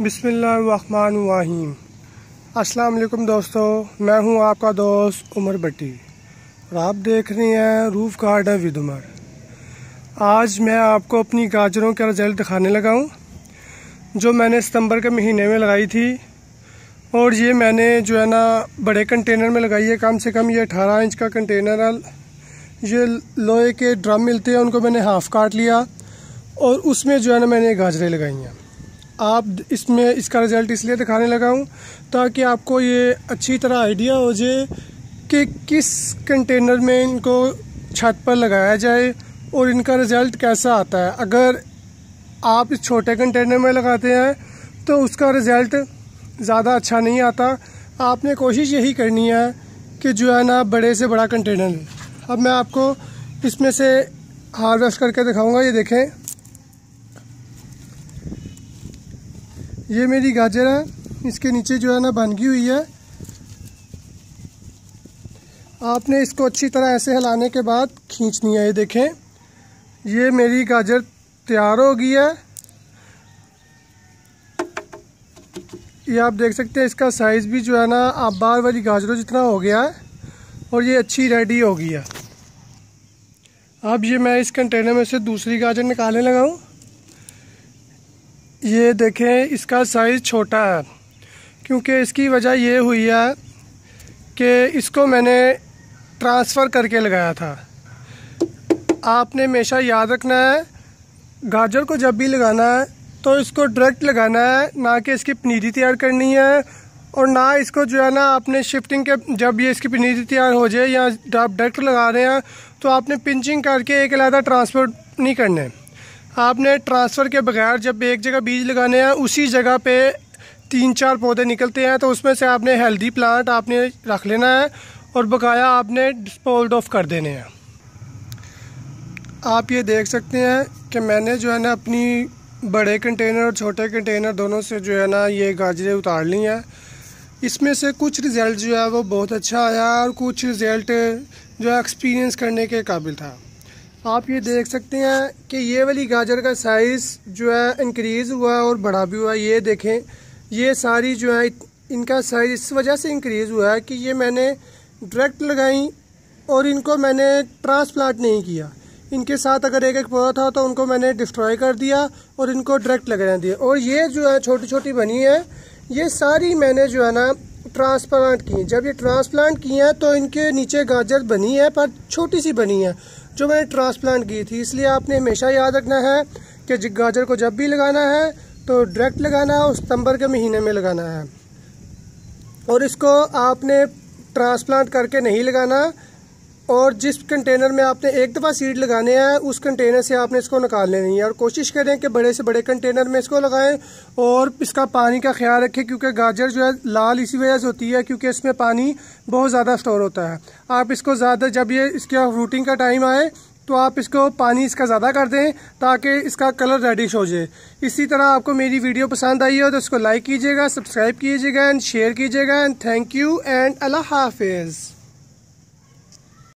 बिसमीम अस्सलाम दोस्तों मैं हूं आपका दोस्त उमर भट्टी और आप देख रहे हैं रूफ गार्डन विद उमर आज मैं आपको अपनी गाजरों का रिजल्ट दिखाने लगा हूं जो मैंने सितंबर के महीने में लगाई थी और ये मैंने जो है ना बड़े कंटेनर में लगाई है कम से कम ये अठारह इंच का कंटेनर है ये लोहे के ड्रम मिलते हैं उनको मैंने हाफ काट लिया और उसमें जो है ना मैंने गाजरें लगाई हैं आप इसमें इसका रिज़ल्ट इसलिए दिखाने लगा हूँ ताकि आपको ये अच्छी तरह आइडिया हो जाए कि किस कंटेनर में इनको छत पर लगाया जाए और इनका रिज़ल्ट कैसा आता है अगर आप इस छोटे कंटेनर में लगाते हैं तो उसका रिज़ल्ट ज़्यादा अच्छा नहीं आता आपने कोशिश यही करनी है कि जो है ना बड़े से बड़ा कंटेनर अब मैं आपको इसमें से हार्वेस्ट करके दिखाऊंगा ये देखें ये मेरी गाजर है इसके नीचे जो है ना बनगी हुई है आपने इसको अच्छी तरह ऐसे हिलाने के बाद खींचनी है ये देखें ये मेरी गाजर तैयार हो गई है ये आप देख सकते हैं इसका साइज़ भी जो है ना आप बार वाली गाजरों जितना हो गया है और ये अच्छी रेडी हो गई है अब ये मैं इस कंटेनर में से दूसरी गाजर निकालने लगा हूँ ये देखें इसका साइज़ छोटा है क्योंकि इसकी वजह ये हुई है कि इसको मैंने ट्रांसफ़र करके लगाया था आपने हमेशा याद रखना है गाजर को जब भी लगाना है तो इसको डायरेक्ट लगाना है ना कि इसकी पनीरी तैयार करनी है और ना इसको जो है ना आपने शिफ्टिंग के जब ये इसकी पनीरी तैयार हो जाए या आप डायरेक्ट लगा रहे हैं तो आपने पिंचिंग करके एक अलहदा ट्रांसफर नहीं करना है आपने ट्रांसफ़र के बगैर जब एक जगह बीज लगाने हैं उसी जगह पे तीन चार पौधे निकलते हैं तो उसमें से आपने हेल्दी प्लांट आपने रख लेना है और बकाया आपने डिस्पोल्ड ऑफ कर देने हैं आप ये देख सकते हैं कि मैंने जो है ना अपनी बड़े कंटेनर और छोटे कंटेनर दोनों से जो है ना ये गाजरें उतार ली हैं इसमें से कुछ रिज़ल्ट जो है वो बहुत अच्छा आया और कुछ रिज़ल्ट जो है एक्सपीरियंस करने के काबिल था आप ये देख सकते हैं कि ये वाली गाजर का साइज़ जो है इंक्रीज़ हुआ है और बड़ा भी हुआ है ये देखें ये सारी जो है इनका साइज़ इस वजह से इंक्रीज़ हुआ है कि ये मैंने डायरेक्ट लगाई और इनको मैंने ट्रांसप्लांट नहीं किया इनके साथ अगर एक एक पौधा था तो उनको मैंने डिस्ट्रॉय कर दिया और इनको डायरेक्ट लगा दिया और ये जो है छोटी छोटी बनी है ये सारी मैंने जो है ना ट्रांसप्लांट की जब ये ट्रांसप्लांट किए हैं तो इनके नीचे गाजर बनी है पर छोटी सी बनी है जो मैंने ट्रांसप्लांट की थी इसलिए आपने हमेशा याद रखना है कि गाजर को जब भी लगाना है तो डायरेक्ट लगाना है और सितंबर के महीने में लगाना है और इसको आपने ट्रांसप्लांट करके नहीं लगाना और जिस कंटेनर में आपने एक दफ़ा सीड लगाने हैं उस कंटेनर से आपने इसको निकाल लेनी है और कोशिश करें कि बड़े से बड़े कंटेनर में इसको लगाएं और इसका पानी का ख्याल रखें क्योंकि गाजर जो है लाल इसी वजह से होती है क्योंकि इसमें पानी बहुत ज़्यादा स्टोर होता है आप इसको ज़्यादा जब ये इसका रूटिंग का टाइम आए तो आप इसको पानी इसका ज़्यादा कर दें ताकि इसका कलर रेडिश हो जाए इसी तरह आपको मेरी वीडियो पसंद आई हो तो इसको लाइक कीजिएगा सब्सक्राइब कीजिएगा एंड शेयर कीजिएगा and thank you and Allah हाफिज़